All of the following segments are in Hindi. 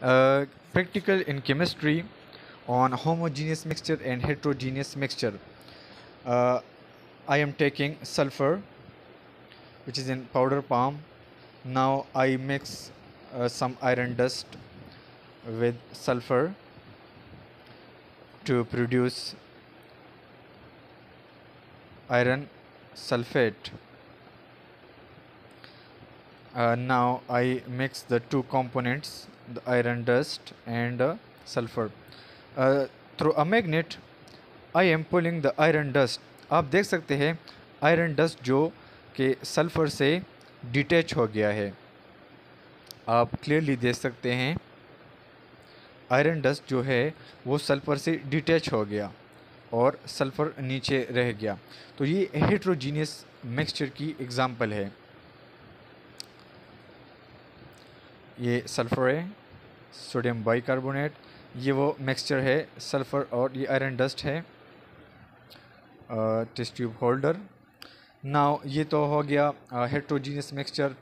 Uh, practical in chemistry on homogeneous mixture and heterogeneous mixture uh, I am taking sulfur which is in powder palm now I mix uh, some iron dust with sulfur to produce iron sulfate Uh, now I mix the two components the iron dust and uh, sulfur uh, through a magnet I am pulling the iron dust आप देख सकते हैं आयरन डस्ट जो कि सल्फ़र से डिटैच हो गया है आप क्लियरली देख सकते हैं आयरन डस्ट जो है वो सल्फ़र से डिटैच हो गया और सल्फ़र नीचे रह गया तो ये हेट्रोजीनियस मिक्सचर की एग्ज़ाम्पल है ये सल्फ़र है सोडियम बाइकार्बोनेट ये वो मिक्सचर है सल्फ़र और ये आयरन डस्ट है टेस्ट ट्यूब होल्डर ना ये तो हो गया हेट्रोजीनियस मिक्सचर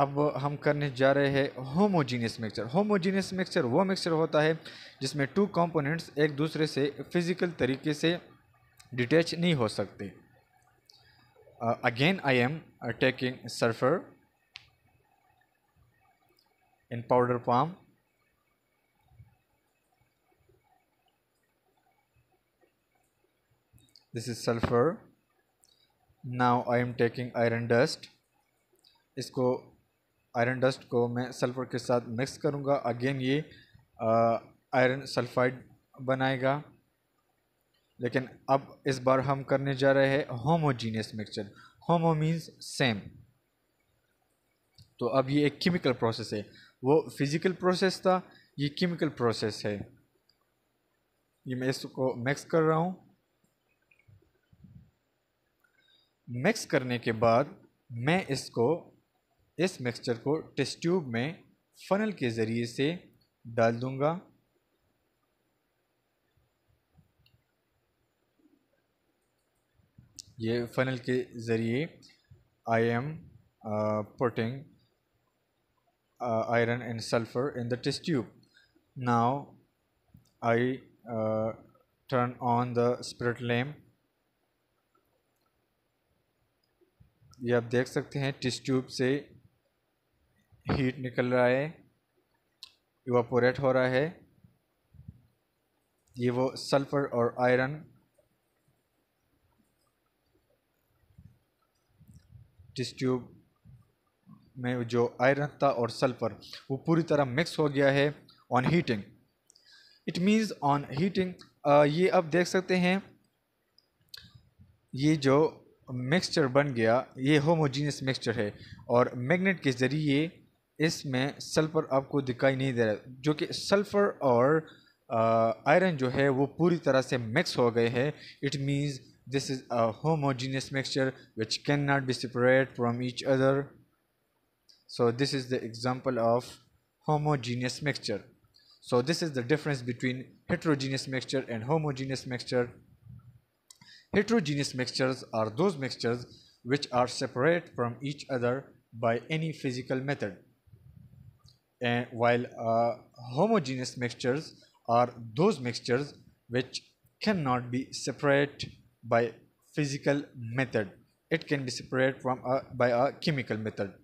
अब हम करने जा रहे हैं होमोजीनियस मिक्सचर होमोजीनियस मिक्सचर वो मिक्सचर होता है जिसमें टू कंपोनेंट्स एक दूसरे से फिज़िकल तरीके से डिटैच नहीं हो सकते again I am taking sulphur in powder form this is sulfur now I am taking iron dust इसको आयरन डस्ट को मैं सल्फ़र के साथ मिक्स करूँगा अगेन ये आयरन सल्फाइड बनाएगा लेकिन अब इस बार हम करने जा रहे हैं homogeneous mixture homo means same तो अब ये एक केमिकल प्रोसेस है वो फिज़िकल प्रोसेस था ये केमिकल प्रोसेस है ये मैं इसको मिक्स कर रहा हूँ मिक्स करने के बाद मैं इसको इस मिक्सचर को टेस्ट ट्यूब में फनल के ज़रिए से डाल दूँगा ये फनल के ज़रिए I am putting uh, iron and sulfur in the test tube. Now I uh, turn on the spirit lamp. ये आप देख सकते हैं टेस्ट ट्यूब से हीट निकल रहा है इवापोरेट हो रहा है ये वो सल्फर और आयरन टेस्ट ट्यूब में जो आयरन था और सल्फ़र वो पूरी तरह मिक्स हो गया है on heating it means on heating ये अब देख सकते हैं ये जो मिक्सचर बन गया ये होमोजीनियस मिक्सचर है और मैग्नेट के ज़रिए इसमें सल्फ़र आपको दिखाई नहीं दे रहा जो कि सल्फ़र और आयरन जो है वो पूरी तरह से मिक्स हो गए हैं it means this is a homogeneous mixture which can not be separate from each other so this is the example of homogeneous mixture so this is the difference between heterogeneous mixture and homogeneous mixture heterogeneous mixtures are those mixtures which are separate from each other by any physical method and while uh, homogeneous mixtures are those mixtures which cannot be separate by physical method it can be separated from a, by a chemical method